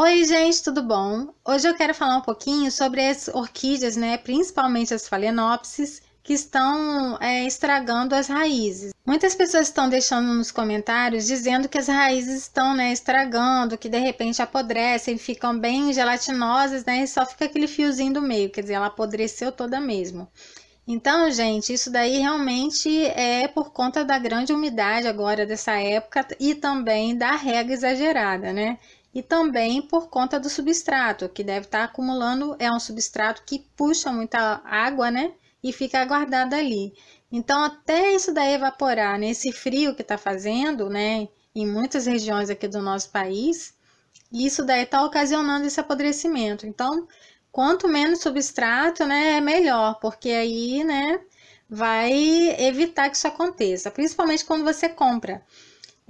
Oi, gente, tudo bom? Hoje eu quero falar um pouquinho sobre as orquídeas, né? Principalmente as phalaenopsis, que estão é, estragando as raízes. Muitas pessoas estão deixando nos comentários dizendo que as raízes estão né, estragando, que de repente apodrecem, ficam bem gelatinosas, né? E só fica aquele fiozinho do meio, quer dizer, ela apodreceu toda mesmo. Então, gente, isso daí realmente é por conta da grande umidade agora dessa época e também da rega exagerada, né? e também por conta do substrato, que deve estar tá acumulando, é um substrato que puxa muita água, né? E fica guardado ali. Então, até isso daí evaporar nesse né? frio que está fazendo, né? Em muitas regiões aqui do nosso país, isso daí está ocasionando esse apodrecimento. Então, quanto menos substrato, né, é melhor, porque aí, né, vai evitar que isso aconteça, principalmente quando você compra.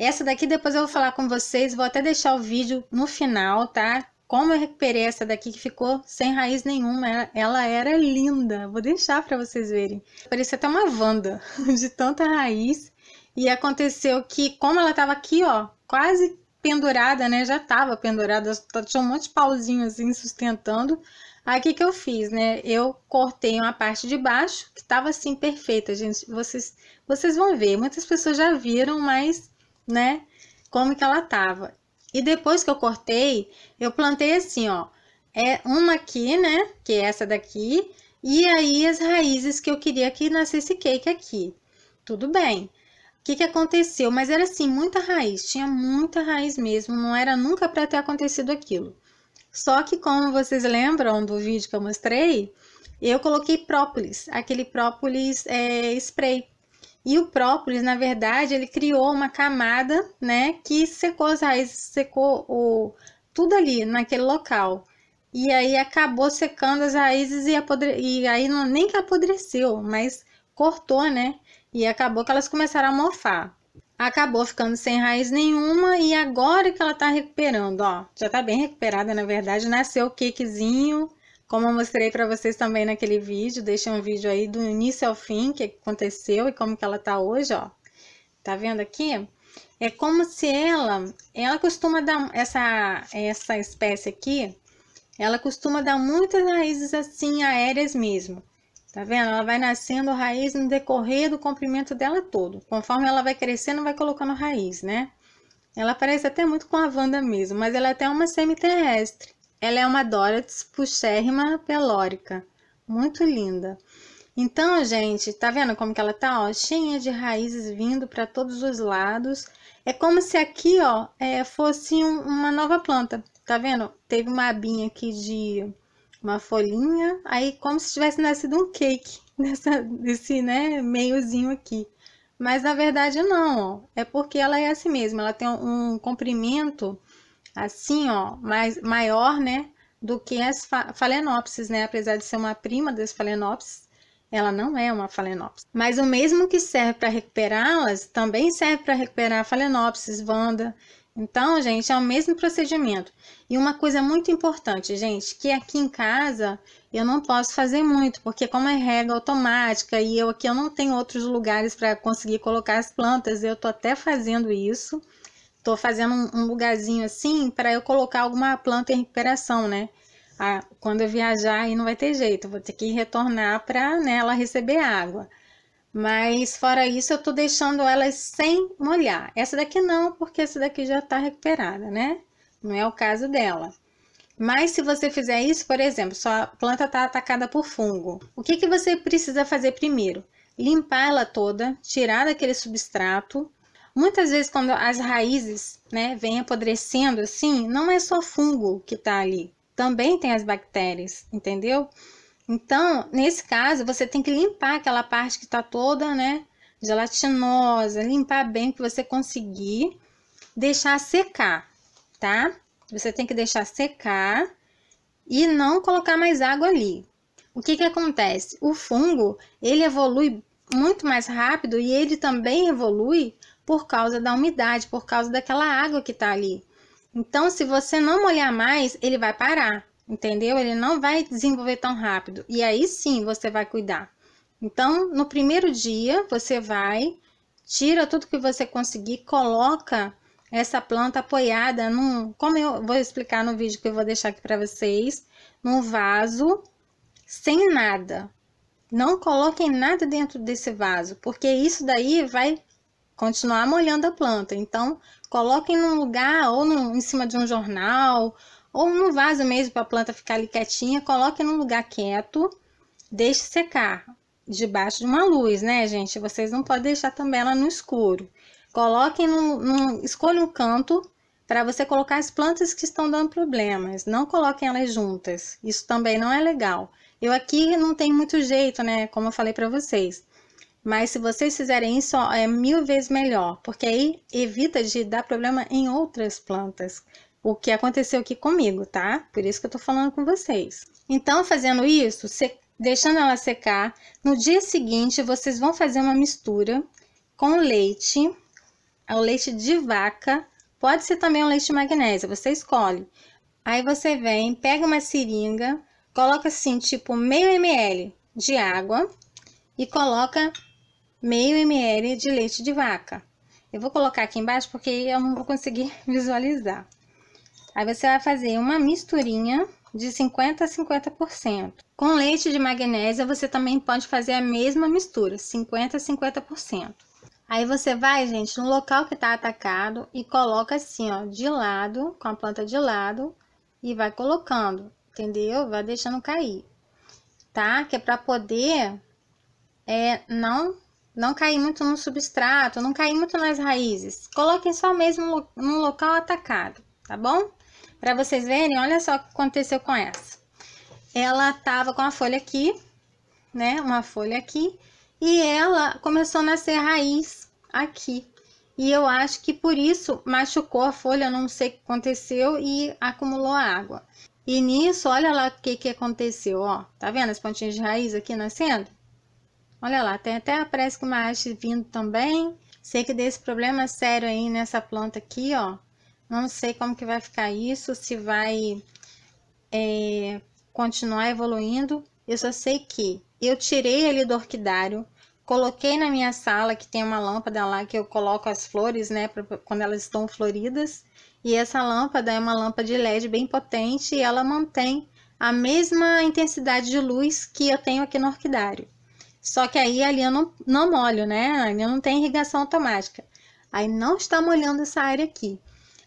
Essa daqui depois eu vou falar com vocês, vou até deixar o vídeo no final, tá? Como eu recuperei essa daqui que ficou sem raiz nenhuma, ela, era linda, vou deixar para vocês verem. Parecia até uma vanda de tanta raiz. E aconteceu que, como ela tava aqui, ó, quase pendurada, né? Já tava pendurada, tinha um monte de pauzinho assim sustentando. Aí o que, que eu fiz, né? Eu cortei uma parte de baixo que tava assim perfeita, gente. Vocês, vocês vão ver, muitas pessoas já viram, mas né? Como que ela tava. E depois que eu cortei, eu plantei assim, ó. É uma aqui, né? Que é essa daqui. E aí as raízes que eu queria que nascesse cake aqui. Tudo bem. O que, que aconteceu? Mas era assim, muita raiz. Tinha muita raiz mesmo. Não era nunca para ter acontecido aquilo. Só que, como vocês lembram do vídeo que eu mostrei, eu coloquei própolis, aquele própolis é, spray e o própolis, na verdade, ele criou uma camada, né, que secou as raízes, secou o tudo ali naquele local. E aí acabou secando as raízes e, apodre... e aí não, nem que apodreceu, mas cortou, né? E acabou que elas começaram a mofar. Acabou ficando sem raiz nenhuma e agora que ela tá recuperando, ó. Já tá bem recuperada, na verdade, nasceu o quequezinho, como eu mostrei para vocês também naquele vídeo, deixei um vídeo aí do início ao fim, que aconteceu e como que ela tá hoje, ó. Tá vendo aqui? É como se ela, ela costuma dar, essa, essa espécie aqui, ela costuma dar muitas raízes assim, aéreas mesmo. Tá vendo? Ela vai nascendo raiz no decorrer do comprimento dela todo. Conforme ela vai crescendo, vai colocando raiz, né? Ela parece até muito com a Wanda mesmo, mas ela é até uma terrestre. Ela é uma Doroths puxérrima pelórica, muito linda. Então, gente, tá vendo como que ela tá, ó, cheia de raízes vindo para todos os lados. É como se aqui, ó, é, fosse um, uma nova planta, tá vendo? Teve uma abinha aqui de uma folhinha, aí como se tivesse nascido um cake nessa, né, meiozinho aqui. Mas na verdade não, ó, é porque ela é assim mesmo, ela tem um comprimento assim, ó, mais, maior, né, do que as fa falenopsis, né? Apesar de ser uma prima das falenopsis, ela não é uma falenopsis. Mas o mesmo que serve para recuperá-las, também serve para recuperar falenopsis, vanda. Então, gente, é o mesmo procedimento. E uma coisa muito importante, gente, que aqui em casa eu não posso fazer muito, porque como é regra automática e eu aqui eu não tenho outros lugares para conseguir colocar as plantas, eu tô até fazendo isso Tô fazendo um, um lugarzinho assim para eu colocar alguma planta em recuperação, né? A, quando eu viajar aí não vai ter jeito, vou ter que retornar para né, ela receber água. Mas fora isso, eu tô deixando elas sem molhar. Essa daqui não, porque essa daqui já tá recuperada, né? Não é o caso dela. Mas se você fizer isso, por exemplo, sua planta tá atacada por fungo, o que, que você precisa fazer primeiro? Limpar ela toda, tirar daquele substrato, Muitas vezes, quando as raízes né, vêm apodrecendo assim, não é só fungo que está ali, também tem as bactérias, entendeu? Então, nesse caso, você tem que limpar aquela parte que está toda, né, gelatinosa, limpar bem que você conseguir, deixar secar, tá? Você tem que deixar secar e não colocar mais água ali. O que que acontece? O fungo, ele evolui muito mais rápido e ele também evolui por causa da umidade, por causa daquela água que está ali. Então, se você não molhar mais, ele vai parar, entendeu? Ele não vai desenvolver tão rápido. E aí sim você vai cuidar. Então, no primeiro dia, você vai, tira tudo que você conseguir, coloca essa planta apoiada num, como eu vou explicar no vídeo que eu vou deixar aqui para vocês, num vaso sem nada. Não coloquem nada dentro desse vaso, porque isso daí vai continuar molhando a planta. Então, coloquem num lugar, ou em cima de um jornal, ou num vaso mesmo para a planta ficar ali quietinha, coloquem num lugar quieto, deixe secar debaixo de uma luz, né, gente? Vocês não podem deixar também ela no escuro. Coloquem num, num escolha um canto para você colocar as plantas que estão dando problemas, não coloquem elas juntas. Isso também não é legal. Eu aqui não tem muito jeito, né, como eu falei para vocês. Mas se vocês fizerem isso, é mil vezes melhor, porque aí evita de dar problema em outras plantas. O que aconteceu aqui comigo, tá? Por isso que eu tô falando com vocês. Então, fazendo isso, deixando ela secar, no dia seguinte vocês vão fazer uma mistura com leite, é o leite de vaca, pode ser também um leite de você escolhe. Aí você vem, pega uma seringa, coloca assim, tipo meio ml de água e coloca meio ml de leite de vaca. Eu vou colocar aqui embaixo porque eu não vou conseguir visualizar. Aí você vai fazer uma misturinha de 50 a 50%. Com leite de magnésia, você também pode fazer a mesma mistura, 50 a 50%. Aí você vai, gente, no local que tá atacado e coloca assim, ó, de lado, com a planta de lado e vai colocando, entendeu? Vai deixando cair, tá? Que é para poder é, não não cair muito no substrato, não cair muito nas raízes. Coloquem só mesmo no local atacado, tá bom? Para vocês verem, olha só o que aconteceu com essa. Ela tava com a folha aqui, né? Uma folha aqui, e ela começou a nascer raiz aqui. E eu acho que por isso machucou a folha, não sei o que aconteceu e acumulou água. E nisso, olha lá o que, que aconteceu, ó. Tá vendo as pontinhas de raiz aqui nascendo? Olha lá, tem até a presa com uma haste vindo também. Sei que desse problema sério aí nessa planta aqui, ó. Não sei como que vai ficar isso, se vai é, continuar evoluindo. Eu só sei que eu tirei ele do orquidário, coloquei na minha sala, que tem uma lâmpada lá que eu coloco as flores, né, pra, quando elas estão floridas. E essa lâmpada é uma lâmpada de LED bem potente e ela mantém a mesma intensidade de luz que eu tenho aqui no orquidário. Só que aí a linha não, não molho, né? A linha não tem irrigação automática. Aí não está molhando essa área aqui.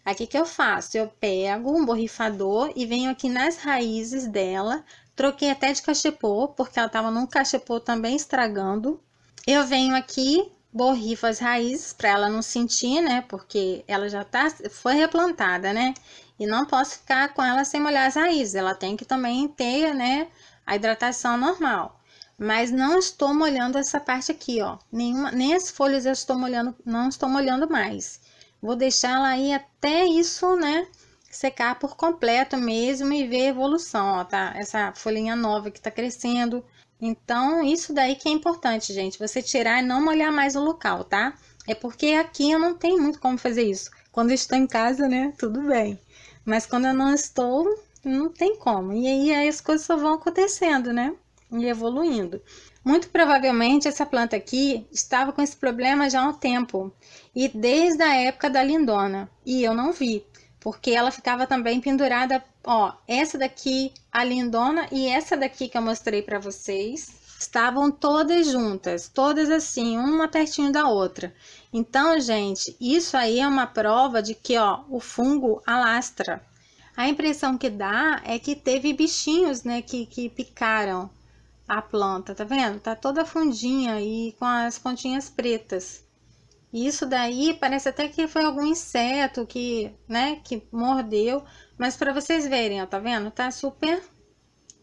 Aqui que eu faço? Eu pego um borrifador e venho aqui nas raízes dela. Troquei até de cachepô, porque ela estava num cachepô também estragando. Eu venho aqui, borrifo as raízes para ela não sentir, né? Porque ela já tá, foi replantada, né? E não posso ficar com ela sem molhar as raízes. Ela tem que também ter, né, a hidratação normal mas não estou molhando essa parte aqui, ó. Nenhuma, nem as folhas eu estou molhando, não estou molhando mais. Vou deixar ela aí até isso, né, secar por completo mesmo e ver a evolução, ó, tá? Essa folhinha nova que tá crescendo. Então, isso daí que é importante, gente, você tirar e não molhar mais o local, tá? É porque aqui eu não tenho muito como fazer isso. Quando eu estou em casa, né, tudo bem. Mas quando eu não estou, não tem como. E aí as coisas só vão acontecendo, né? e evoluindo. Muito provavelmente essa planta aqui estava com esse problema já há um tempo e desde a época da lindona e eu não vi, porque ela ficava também pendurada, ó, essa daqui, a lindona e essa daqui que eu mostrei para vocês, estavam todas juntas, todas assim, uma pertinho da outra. Então, gente, isso aí é uma prova de que, ó, o fungo alastra. A impressão que dá é que teve bichinhos, né, que, que picaram a planta, tá vendo? Tá toda fundinha e com as pontinhas pretas. E isso daí parece até que foi algum inseto que, né, que mordeu, mas para vocês verem, ó, tá vendo? Tá super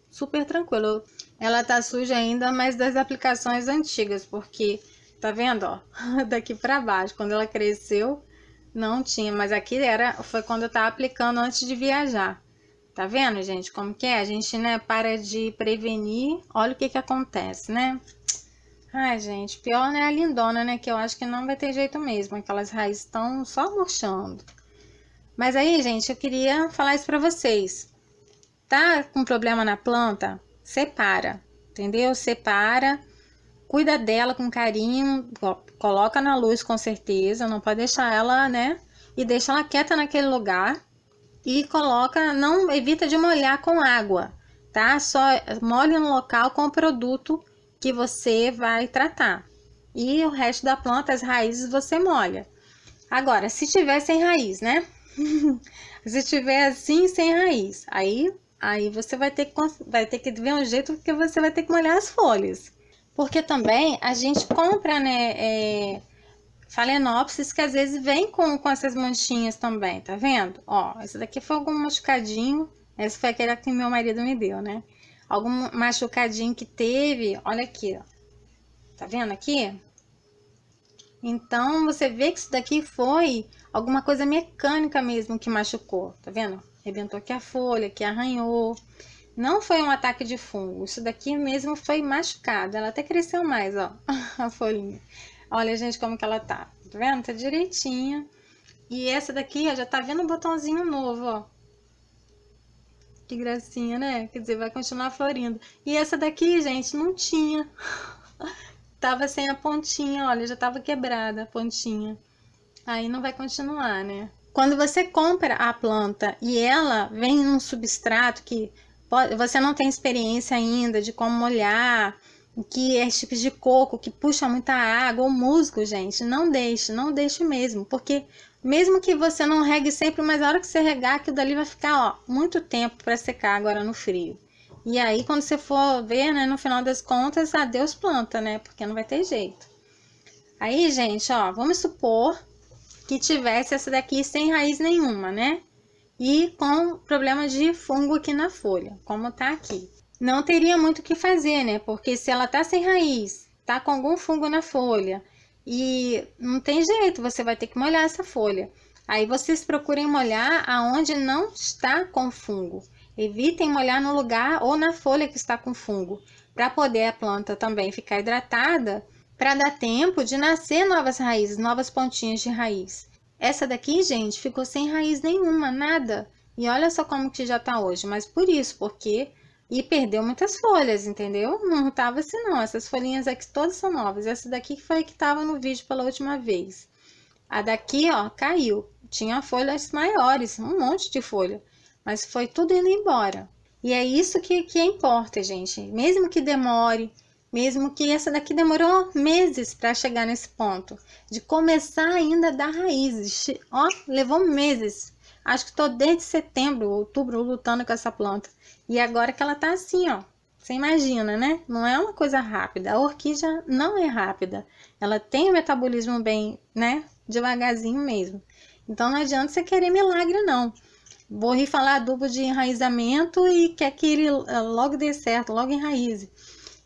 super tranquilo. Ela tá suja ainda, mas das aplicações antigas, porque tá vendo, ó, daqui para baixo, quando ela cresceu, não tinha, mas aqui era foi quando eu tava aplicando antes de viajar. Tá vendo, gente, como que é? A gente, né, para de prevenir, olha o que que acontece, né? Ai, gente, pior né a lindona, né, que eu acho que não vai ter jeito mesmo, aquelas raízes estão só murchando. Mas aí, gente, eu queria falar isso pra vocês. Tá com problema na planta? Separa, entendeu? Separa, cuida dela com carinho, coloca na luz com certeza, não pode deixar ela, né, e deixa ela quieta naquele lugar, e coloca, não evita de molhar com água, tá? Só molha no local com o produto que você vai tratar. E o resto da planta, as raízes, você molha. Agora, se tiver sem raiz, né? se tiver assim, sem raiz, aí, aí você vai ter, que, vai ter que ver um jeito porque você vai ter que molhar as folhas. Porque também a gente compra, né? É, Phalaenopsis que às vezes vem com, com essas manchinhas também, tá vendo? Ó, esse daqui foi algum machucadinho, esse foi aquele que meu marido me deu, né? Algum machucadinho que teve, olha aqui, ó. Tá vendo aqui? Então, você vê que isso daqui foi alguma coisa mecânica mesmo que machucou, tá vendo? Rebentou aqui a folha, que arranhou. Não foi um ataque de fungo, isso daqui mesmo foi machucado. Ela até cresceu mais, ó, a folhinha. Olha, gente, como que ela tá. Tá vendo? Tá direitinha. E essa daqui, ó, já tá vendo um botãozinho novo, ó. Que gracinha, né? Quer dizer, vai continuar florindo. E essa daqui, gente, não tinha. tava sem a pontinha, olha, já tava quebrada a pontinha. Aí não vai continuar, né? Quando você compra a planta e ela vem num substrato que você não tem experiência ainda de como molhar, que é tipo de coco, que puxa muita água, ou musgo, gente, não deixe, não deixe mesmo, porque mesmo que você não regue sempre, mas a hora que você regar, aquilo dali vai ficar, ó, muito tempo para secar agora no frio. E aí, quando você for ver, né, no final das contas, a Deus planta, né, porque não vai ter jeito. Aí, gente, ó, vamos supor que tivesse essa daqui sem raiz nenhuma, né, e com problema de fungo aqui na folha, como tá aqui não teria muito o que fazer, né? Porque se ela tá sem raiz, tá com algum fungo na folha e não tem jeito, você vai ter que molhar essa folha. Aí vocês procurem molhar aonde não está com fungo. Evitem molhar no lugar ou na folha que está com fungo, para poder a planta também ficar hidratada, para dar tempo de nascer novas raízes, novas pontinhas de raiz. Essa daqui, gente, ficou sem raiz nenhuma, nada. E olha só como que já tá hoje, mas por isso, porque e perdeu muitas folhas, entendeu? Não tava assim não, essas folhinhas aqui todas são novas. Essa daqui foi a que tava no vídeo pela última vez. A daqui, ó, caiu. Tinha folhas maiores, um monte de folha. Mas foi tudo indo embora. E é isso que, que importa, gente. Mesmo que demore, mesmo que essa daqui demorou meses para chegar nesse ponto, de começar ainda a dar raízes. Ó, levou meses Acho que estou desde setembro, outubro, lutando com essa planta. E agora que ela tá assim, ó. Você imagina, né? Não é uma coisa rápida. A orquídea não é rápida. Ela tem o metabolismo bem, né? Devagarzinho mesmo. Então não adianta você querer milagre, não. Borri falar adubo de enraizamento e quer que ele eh, logo dê certo, logo enraize.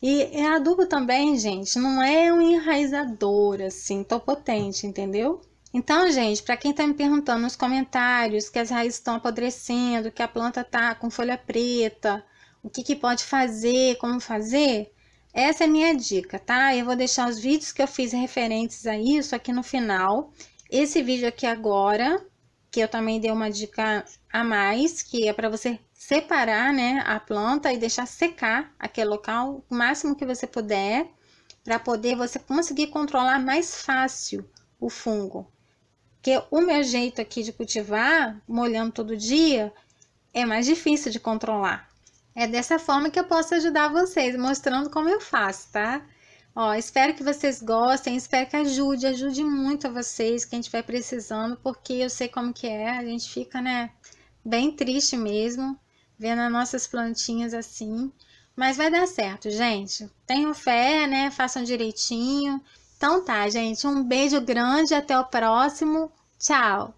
E é adubo também, gente, não é um enraizador assim, tão potente, entendeu? Então, gente, para quem está me perguntando nos comentários que as raízes estão apodrecendo, que a planta está com folha preta, o que, que pode fazer, como fazer, essa é minha dica, tá? Eu vou deixar os vídeos que eu fiz referentes a isso aqui no final. Esse vídeo aqui agora, que eu também dei uma dica a mais, que é para você separar né, a planta e deixar secar aquele local o máximo que você puder, para poder você conseguir controlar mais fácil o fungo. Porque o meu jeito aqui de cultivar, molhando todo dia, é mais difícil de controlar. É dessa forma que eu posso ajudar vocês, mostrando como eu faço, tá? Ó, espero que vocês gostem, espero que ajude, ajude muito a vocês, quem estiver precisando, porque eu sei como que é, a gente fica, né, bem triste mesmo, vendo as nossas plantinhas assim. Mas vai dar certo, gente. Tenham fé, né? Façam direitinho. Então tá, gente. Um beijo grande. Até o próximo. Tchau!